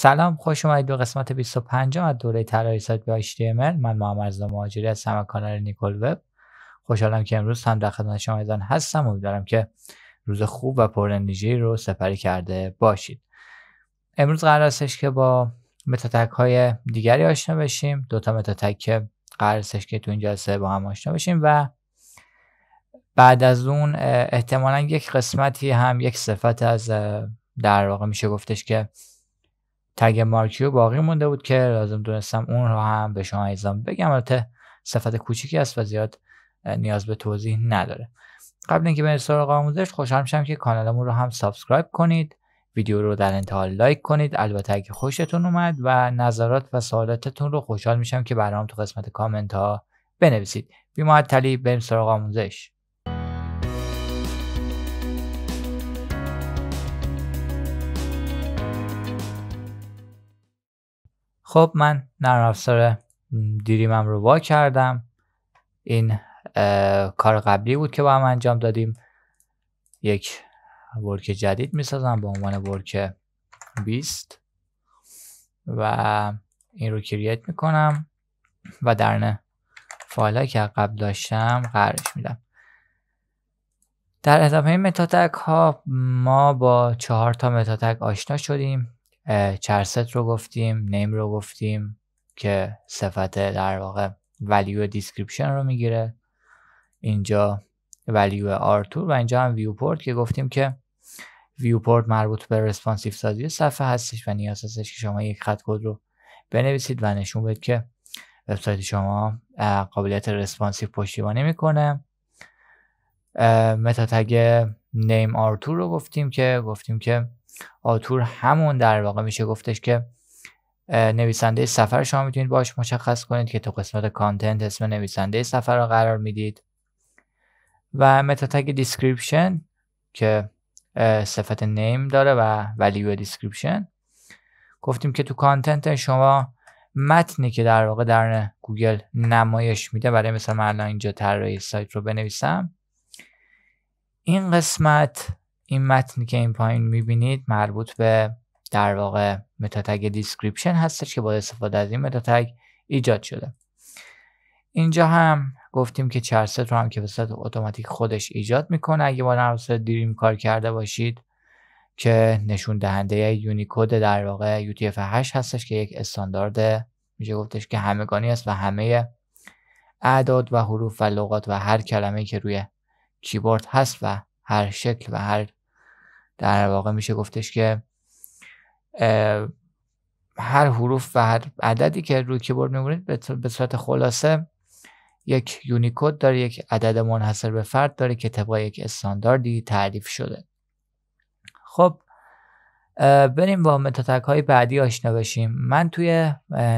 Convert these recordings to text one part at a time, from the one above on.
سلام خوش اومدید به قسمت 25 از دوره طراحی سایت به HTML من محمد رضا مهاجری هستم از کانال نیکل وب خوشحالم که امروز هم در خدمت شما ایزان هستم امیدوارم که روز خوب و پر انرژی رو سپری کرده باشید امروز قرار استش که با متاتک های دیگری آشنا بشیم دوتا متاتک که قرار استش که تو این جلسه با هم آشنا بشیم و بعد از اون احتمالا یک قسمتی هم یک صفت از در واقع میشه گفتش که تگ مارکیو باقی مونده بود که لازم دونستم اون رو هم به شما ایزام بگم البته صفت کوچیکی است و زیاد نیاز به توضیح نداره قبل اینکه به سراغ آموزش خوشحال میشم که کانالمون رو هم سابسکرایب کنید ویدیو رو در انتها لایک کنید البته اگه خوشتون اومد و نظرات و سوالاتتون رو خوشحال میشم که برام تو قسمت کامنت ها بنویسید بی معطلی بریم سراغ آموزش خب من نرم افزار دیریمم رو وا کردم این کار قبلی بود که با هم انجام دادیم یک ورک جدید میسازم به عنوان ورک 20 و این رو کریت میکنم و در نه فایل که قبل داشتم قرارش میدم در اضافه این متاتک ها ما با چهار تا متاتک آشنا شدیم چرست رو گفتیم نیم رو گفتیم که صفت در واقع ولیو دیسکریپشن رو میگیره اینجا ولیو آرتور و اینجا هم ویوپورت که گفتیم که ویوپورت مربوط به رسپانسیف سازی صفحه هستش و نیاز هستش که شما یک خط کد رو بنویسید و نشون بدید که وبسایت شما قابلیت رسپانسیو پشتیبانی میکنه متا تگ نیم آرتور رو گفتیم که گفتیم که آتور همون در واقع میشه گفتش که نویسنده سفر شما میتونید باش مشخص کنید که تو قسمت کانتنت اسم نویسنده سفر رو قرار میدید و متا تگ دیسکریپشن که صفت نیم داره و ولیو دیسکریپشن گفتیم که تو کانتنت شما متنی که در واقع در گوگل نمایش میده برای مثلا من الان اینجا طراحی سایت رو بنویسم این قسمت این متنی که این پایین میبینید مربوط به در واقع متاتگ دیسکریپشن هستش که با استفاده از این متاتگ ایجاد شده اینجا هم گفتیم که چرست رو هم که به صورت اتوماتیک خودش ایجاد میکنه اگه با نرمافزار دریم کار کرده باشید که نشون دهنده یونیکد در واقع UTF-8 هستش که یک استاندارد میشه گفتش که همگانی است و همه اعداد و حروف و لغات و هر کلمه که روی کیبورد هست و هر شکل و هر در واقع میشه گفتش که هر حروف و هر عددی که روی کیبورد میبونید به صورت خلاصه یک یونیکود داره یک عدد منحصر به فرد داره که طبق یک استانداردی تعریف شده خب بریم با متاتک های بعدی آشنا بشیم من توی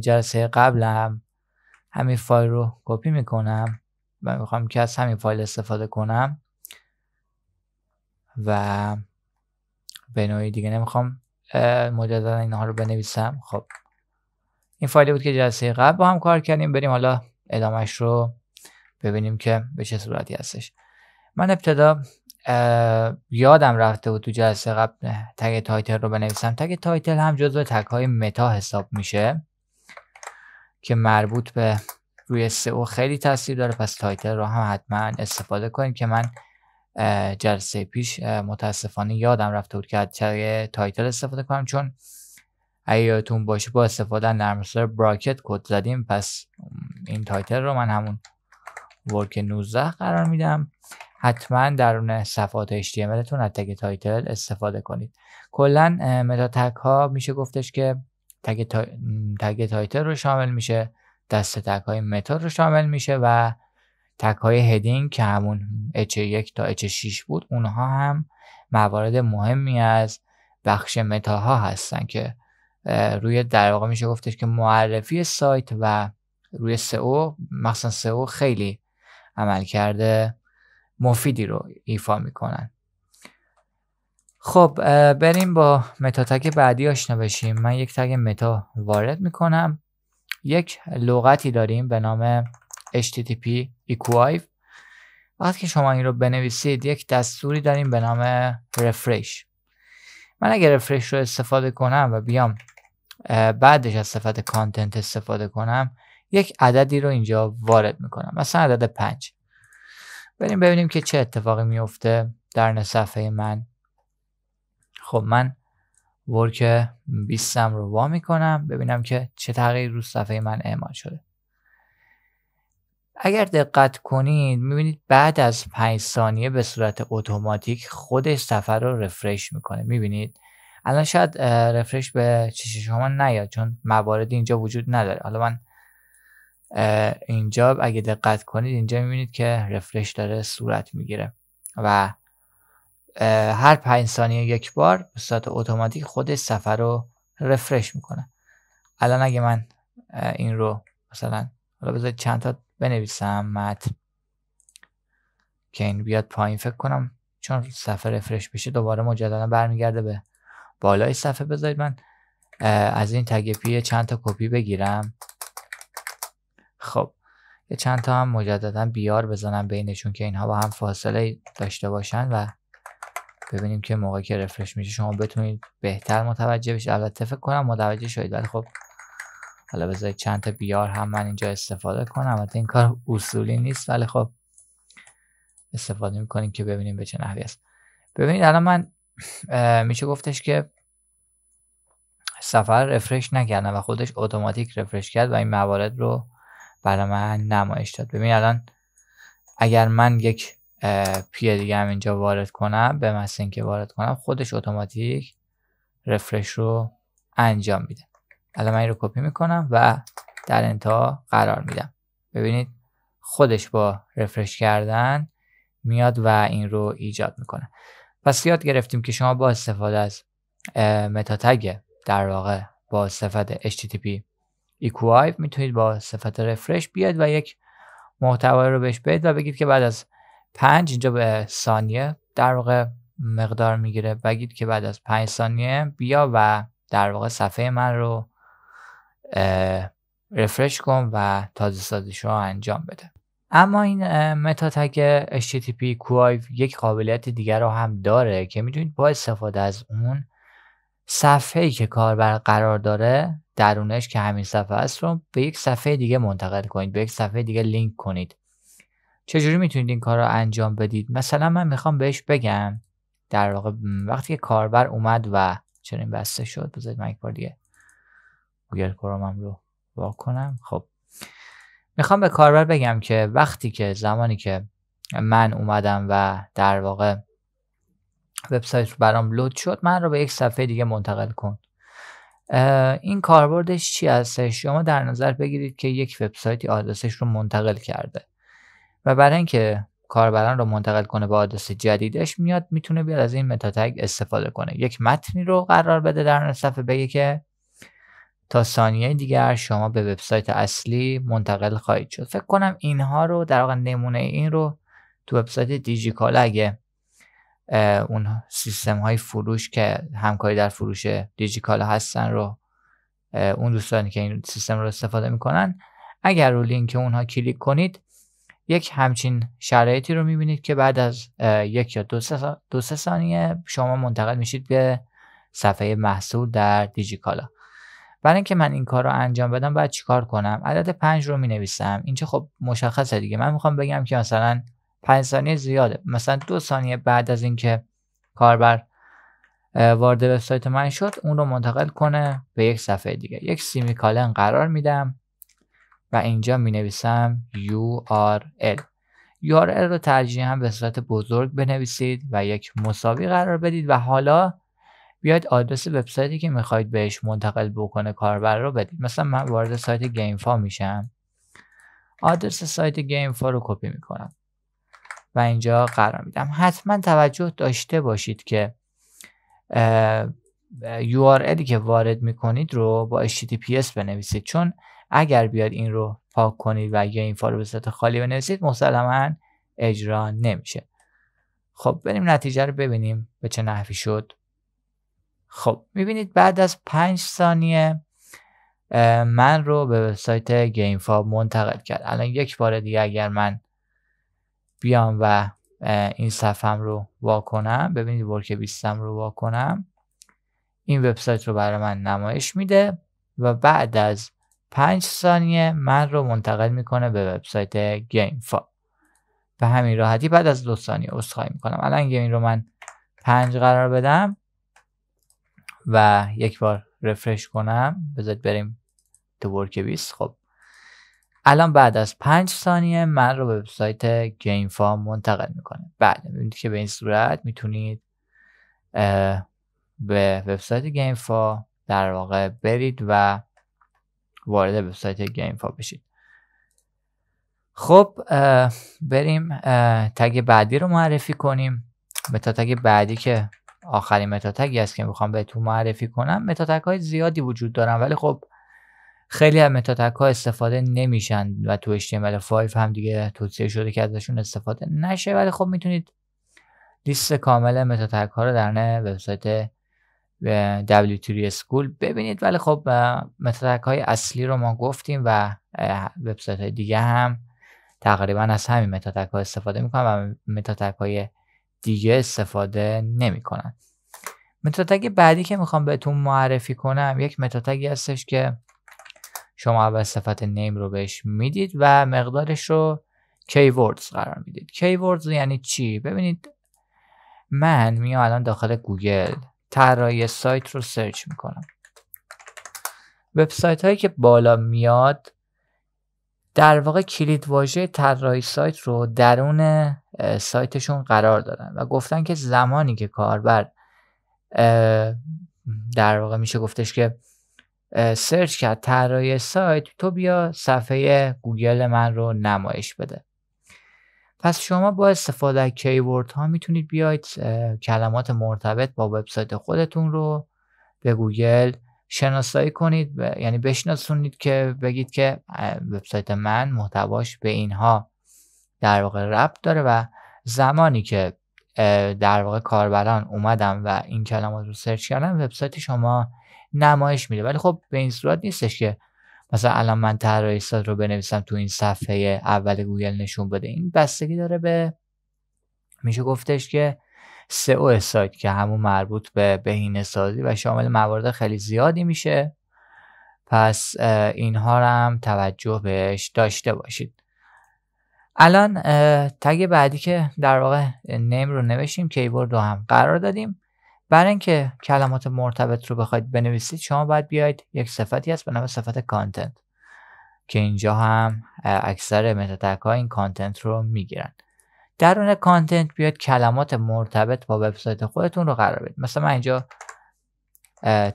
جلسه قبلم همین فایل رو کپی میکنم و میخوام که از همین فایل استفاده کنم و به نوعی دیگه نمیخوام مجددا اینها رو بنویسم خب این فایلی بود که جلسه قبل با هم کار کردیم بریم حالا ادامهش رو ببینیم که به چه صورتی هستش من ابتدا یادم رفته بود تو جلسه قبل تگ تایتل رو بنویسم تگ تایتل هم جزو تگ های متا حساب میشه که مربوط به روی سئو e خیلی تاثیر داره پس تایتل رو هم حتما استفاده کنیم که من جلسه پیش متاسفانه یادم رفته بود که از تایتل استفاده کنم چون اگه باشه با استفاده از نرم براکت کد زدیم پس این تایتل رو من همون ورک 19 قرار میدم حتما درون صفحات HTML تون از تگ تایتل استفاده کنید کلا متا تگ ها میشه گفتش که تگ, تایتل رو شامل میشه دست تگ های متا رو شامل میشه و تک های هدینگ که همون H1 تا H6 بود اونها هم موارد مهمی از بخش متاها هستن که روی در واقع میشه گفتش که معرفی سایت و روی سئو مخصوصا سئو خیلی عمل کرده مفیدی رو ایفا میکنن خب بریم با متا تگ بعدی آشنا بشیم من یک تگ متا وارد میکنم یک لغتی داریم به نام HTTP ایکوایو وقتی که شما این رو بنویسید یک دستوری داریم به نام رفرش من اگر رفرش رو استفاده کنم و بیام بعدش از صفت کانتنت استفاده کنم یک عددی رو اینجا وارد میکنم مثلا عدد پنج بریم ببینیم که چه اتفاقی میفته در صفحه من خب من ورک 20 رو وا میکنم ببینم که چه تغییر رو صفحه من اعمال شده اگر دقت کنید میبینید بعد از پنج ثانیه به صورت اتوماتیک خود سفر رو رفرش میکنه میبینید الان شاید رفرش به چش شما نیاد چون موارد اینجا وجود نداره حالا من اینجا اگه دقت کنید اینجا میبینید که رفرش داره صورت میگیره و هر پنج ثانیه یک بار به صورت اتوماتیک خود سفر رو رفرش میکنه الان اگه من این رو مثلا حالا بذارید چند تا بنویسم مت که این بیاد پایین فکر کنم چون صفحه رفرش بشه دوباره مجددا برمیگرده به بالای صفحه بذارید من از این تگ پی چند تا کپی بگیرم خب یه چند تا هم مجددا بیار بزنم بینشون که اینها با هم فاصله داشته باشن و ببینیم که موقع که رفرش میشه شما بتونید بهتر متوجه بشید البته فکر کنم متوجه شدید ولی خب حالا بذارید چند تا بیار هم من اینجا استفاده کنم البته این کار اصولی نیست ولی خب استفاده میکنیم که ببینیم به چه نحوی است ببینید الان من میشه گفتش که سفر رفرش نکردم و خودش اتوماتیک رفرش کرد و این موارد رو برای من نمایش داد ببینید الان اگر من یک پی دیگه هم اینجا وارد کنم به مثل اینکه وارد کنم خودش اتوماتیک رفرش رو انجام میده الان من این رو کپی میکنم و در انتها قرار میدم ببینید خودش با رفرش کردن میاد و این رو ایجاد میکنه پس یاد گرفتیم که شما با استفاده از متا تگ در واقع با استفاده http equive میتونید با صفت رفرش بیاد و یک محتوا رو بهش بدید و بگید که بعد از 5 اینجا به ثانیه در واقع مقدار میگیره بگید که بعد از پنج ثانیه بیا و در واقع صفحه من رو رفرش کن و تازه سازش رو انجام بده اما این متا تگ HTTP کوایو یک قابلیت دیگر رو هم داره که میتونید با استفاده از اون صفحه‌ای که کاربر قرار داره درونش که همین صفحه است رو به یک صفحه دیگه منتقل کنید به یک صفحه دیگه لینک کنید چجوری میتونید این کار رو انجام بدید مثلا من میخوام بهش بگم در واقع وقتی کاربر اومد و چنین بسته شد بذارید من یک بار دیگه گوگل کرومم رو وا کنم خب میخوام به کاربر بگم که وقتی که زمانی که من اومدم و در واقع وبسایت برام لود شد من رو به یک صفحه دیگه منتقل کن این کاربردش چی هستش شما در نظر بگیرید که یک وبسایتی آدرسش رو منتقل کرده و برای اینکه کاربران رو منتقل کنه به آدرس جدیدش میاد میتونه بیاد از این متا استفاده کنه یک متنی رو قرار بده در صفحه بگه که تا ثانیه دیگر شما به وبسایت اصلی منتقل خواهید شد فکر کنم اینها رو در واقع نمونه این رو تو وبسایت دیجیکالا اگه اون سیستم های فروش که همکاری در فروش دیجیکالا هستن رو اون دوستانی که این سیستم رو استفاده میکنن اگر رو لینک اونها کلیک کنید یک همچین شرایطی رو میبینید که بعد از یک یا دو سه, ثانیه شما منتقل میشید به صفحه محصول در دیجیکالا برای اینکه من این کار رو انجام بدم باید چیکار کنم عدد پنج رو می نویسم اینجا خب مشخصه دیگه من میخوام بگم که مثلا پنج ثانیه زیاده مثلا دو ثانیه بعد از اینکه کاربر وارد وبسایت من شد اون رو منتقل کنه به یک صفحه دیگه یک سیمی کالن قرار میدم و اینجا می نویسم URL URL رو هم به صورت بزرگ بنویسید و یک مساوی قرار بدید و حالا بیاید آدرس وبسایتی که میخواید بهش منتقل بکنه کاربر رو بدید مثلا من وارد سایت گیمفا میشم آدرس سایت گیمفا رو کپی میکنم و اینجا قرار میدم حتما توجه داشته باشید که URLی که وارد میکنید رو با HTTPS بنویسید چون اگر بیاد این رو پاک کنید و یا این رو به صورت خالی بنویسید مسلما اجرا نمیشه خب بریم نتیجه رو ببینیم به چه نحوی شد خب میبینید بعد از پنج ثانیه من رو به سایت گیمفا منتقل کرد الان یک بار دیگه اگر من بیام و این صفحم رو واکنم ببینید ورک بیستم رو واکنم این وبسایت رو برای من نمایش میده و بعد از پنج ثانیه من رو منتقل میکنه به وبسایت گیمفا به همین راحتی بعد از دو ثانیه اسخای میکنم الان گیم رو من پنج قرار بدم و یک بار رفرش کنم بذارید بریم تو ورک بیست خب الان بعد از پنج ثانیه من رو به وبسایت گیم فام منتقل میکنه بله میبینید که به این صورت میتونید به وبسایت گیم فا در واقع برید و وارد وبسایت گیم فا بشید خب بریم تگ بعدی رو معرفی کنیم تا تگ بعدی که آخرین متاتگی است که میخوام بهتون معرفی کنم متاتک های زیادی وجود دارن ولی خب خیلی از متاتک ها استفاده نمیشن و تو HTML5 هم دیگه توصیه شده که ازشون استفاده نشه ولی خب میتونید لیست کامل متاتک ها رو در وبسایت W3 School ببینید ولی خب متاتک های اصلی رو ما گفتیم و وبسایت های دیگه هم تقریبا از همین متاتک ها استفاده میکنم و متاتک های دیگه استفاده نمیکنن متاتگ بعدی که میخوام بهتون معرفی کنم یک متاتگی هستش که شما اول صفت نیم رو بهش میدید و مقدارش رو کیوردز قرار میدید کیوردز یعنی چی ببینید من میام الان داخل گوگل طراحی سایت رو سرچ میکنم وبسایت هایی که بالا میاد در واقع کلید واژه طراحی سایت رو درون سایتشون قرار دادن و گفتن که زمانی که کاربر در واقع میشه گفتش که سرچ کرد طراحی سایت تو بیا صفحه گوگل من رو نمایش بده پس شما با استفاده از کیورد ها میتونید بیاید کلمات مرتبط با وبسایت خودتون رو به گوگل شناسایی کنید ب... یعنی بشناسونید که بگید که وبسایت من محتواش به اینها در واقع ربط داره و زمانی که در واقع کاربران اومدم و این کلمات رو سرچ کردم وبسایت شما نمایش میده ولی خب به این صورت نیستش که مثلا الان من طراحی سایت رو بنویسم تو این صفحه اول گوگل نشون بده این بستگی داره به میشه گفتش که او سایت که همون مربوط به بهینه سازی و شامل موارد خیلی زیادی میشه پس اینها هم توجه بهش داشته باشید الان تگ بعدی که در واقع نیم رو نوشیم کیورد رو هم قرار دادیم برای اینکه کلمات مرتبط رو بخواید بنویسید شما باید بیاید یک صفتی هست به نام صفت کانتنت که اینجا هم اکثر متاتک ها این کانتنت رو میگیرند درون کانتنت بیاد کلمات مرتبط با وبسایت خودتون رو قرار بدید مثلا من اینجا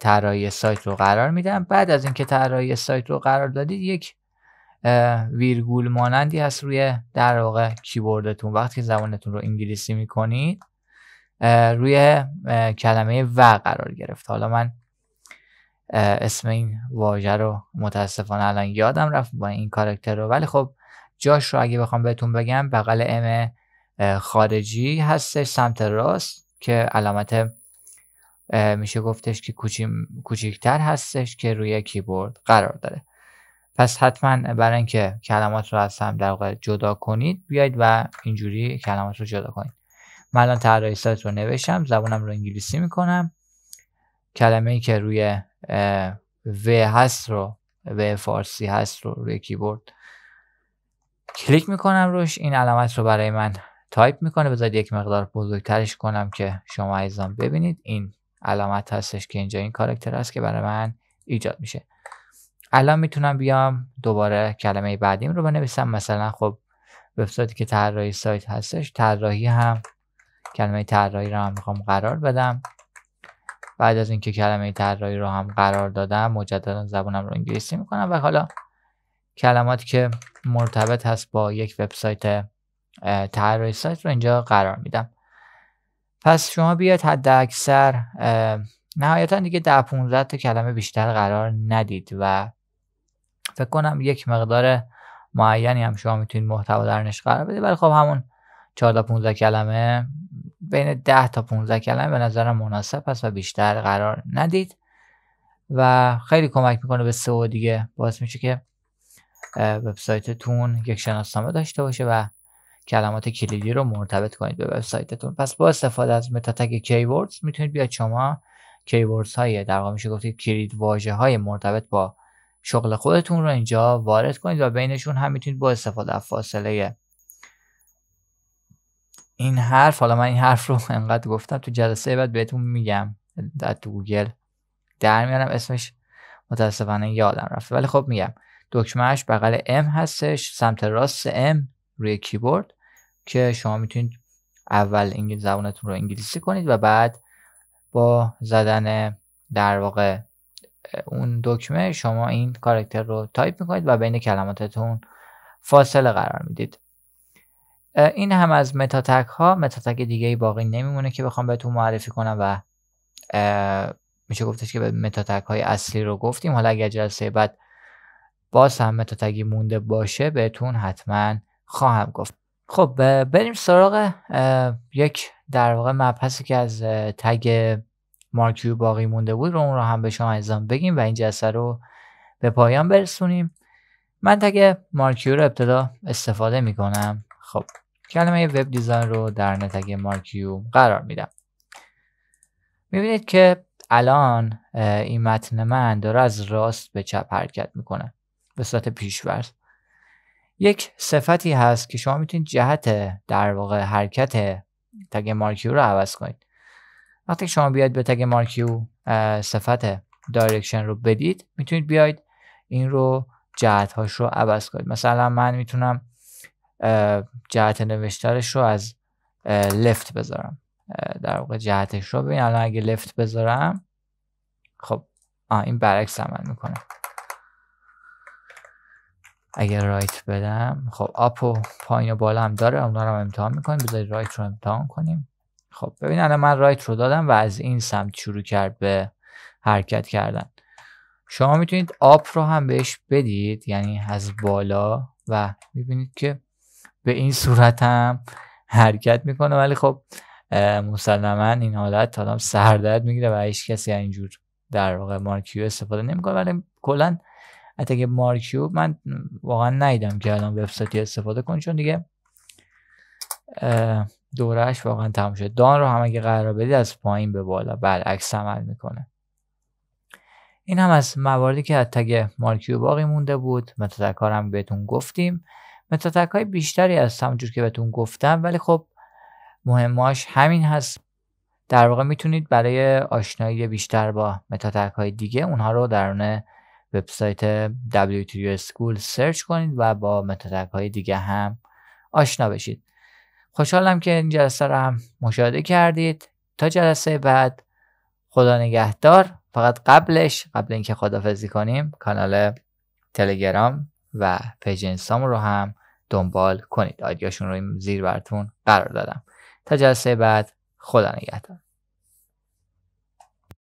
طراحی سایت رو قرار میدم بعد از اینکه طراحی سایت رو قرار دادید یک ویرگول مانندی هست روی در واقع کیبوردتون وقتی زبانتون رو انگلیسی میکنید روی کلمه و قرار گرفت حالا من اسم این واژه رو متاسفانه الان یادم رفت با این کارکتر رو ولی خب جاش رو اگه بخوام بهتون بگم بغل ام خارجی هستش سمت راست که علامت میشه گفتش که کوچیکتر هستش که روی کیبورد قرار داره پس حتما برای اینکه کلمات رو از هم در واقع جدا کنید بیاید و اینجوری کلمات رو جدا کنید من الان طراحی سایت رو نوشتم زبانم رو انگلیسی میکنم کلمه ای که روی و هست رو و فارسی هست رو روی کیبورد کلیک میکنم روش این علامت رو برای من تایپ میکنه بذارید یک مقدار بزرگترش کنم که شما عزیزان ببینید این علامت هستش که اینجا این کارکتر است که برای من ایجاد میشه الان میتونم بیام دوباره کلمه بعدیم رو بنویسم مثلا خب وبسایتی که طراحی سایت هستش طراحی هم کلمه طراحی رو هم میخوام قرار بدم بعد از اینکه کلمه طراحی رو هم قرار دادم مجددا زبونم رو انگلیسی میکنم و حالا کلماتی که مرتبط هست با یک وبسایت طراحی سایت رو اینجا قرار میدم پس شما بیاد حد اکثر نهایتا دیگه ده 15 تا کلمه بیشتر قرار ندید و فکر کنم یک مقدار معینی هم شما میتونید محتوا درنش قرار بده ولی خب همون 14 15 کلمه بین 10 تا 15 کلمه به نظر مناسب هست و بیشتر قرار ندید و خیلی کمک میکنه به سئو دیگه باعث میشه که وبسایتتون یک شناسنامه داشته باشه و کلمات کلیدی رو مرتبط کنید به وبسایتتون پس با استفاده از متا تگ کیوردز میتونید بیاید شما کیوردز های در واقع میشه گفتید کلید واژه های مرتبط با شغل خودتون رو اینجا وارد کنید و بینشون هم میتونید با استفاده از فاصله این حرف حالا من این حرف رو انقدر گفتم تو جلسه بعد بهتون میگم در تو گوگل در میارم اسمش متاسفانه یادم رفته ولی خب میگم دکمهش بغل M هستش سمت راست M روی کیبورد که شما میتونید اول انگلیس زبانتون رو انگلیسی کنید و بعد با زدن در واقع اون دکمه شما این کارکتر رو تایپ میکنید و بین کلماتتون فاصله قرار میدید این هم از متاتک ها متاتک دیگه باقی نمیمونه که بخوام بهتون معرفی کنم و میشه گفتش که به متاتک های اصلی رو گفتیم حالا اگر جلسه بعد باز هم متاتگی مونده باشه بهتون حتما خواهم گفت خب بریم سراغ یک در واقع مبحثی که از تگ مارکیو باقی مونده بود رو اون رو هم به شما عزیزان بگیم و این جلسه رو به پایان برسونیم من تگ مارکیو رو ابتدا استفاده میکنم خب کلمه وب دیزاین رو در نتگ مارکیو قرار میدم میبینید که الان این متن من داره از راست به چپ حرکت میکنه به صورت پیشورز یک صفتی هست که شما میتونید جهت در واقع حرکت تگ مارکیو رو عوض کنید وقتی شما بیاید به تگ مارکیو صفت دایرکشن رو بدید میتونید بیاید این رو جهت هاش رو عوض کنید مثلا من میتونم جهت نوشتارش رو از لفت بذارم در واقع جهتش رو ببین الان اگه لفت بذارم خب این برعکس عمل میکنه اگر رایت بدم خب آپ و پایین و بالا هم داره اونا رو هم امتحان میکنیم بذارید رایت رو امتحان کنیم خب ببین الان من رایت رو دادم و از این سمت شروع کرد به حرکت کردن شما میتونید آپ رو هم بهش بدید یعنی از بالا و میبینید که به این صورت هم حرکت میکنه ولی خب مسلما این حالت آدم سردرد میگیره و هیچ کسی اینجور در واقع مارکیو استفاده نمیکنه ولی کلا اگه مارکیوب من واقعا نیدم که الان وبسایتی استفاده کن چون دیگه دورهش واقعا تموم شد دان رو هم اگه قرار بدید از پایین به بالا برعکس عمل میکنه این هم از مواردی که از تگ مارکیو باقی مونده بود متاتک ها هم بهتون گفتیم متاتک های بیشتری از همونجور که بهتون گفتم ولی خب مهماش همین هست در واقع میتونید برای آشنایی بیشتر با متاتک های دیگه اونها رو درون وبسایت w 3 School سرچ کنید و با متدک های دیگه هم آشنا بشید خوشحالم که این جلسه رو هم مشاهده کردید تا جلسه بعد خدا نگهدار فقط قبلش قبل اینکه خدافزی کنیم کانال تلگرام و پیج رو هم دنبال کنید آیدیاشون رو این زیر براتون قرار دادم تا جلسه بعد خدا نگهدار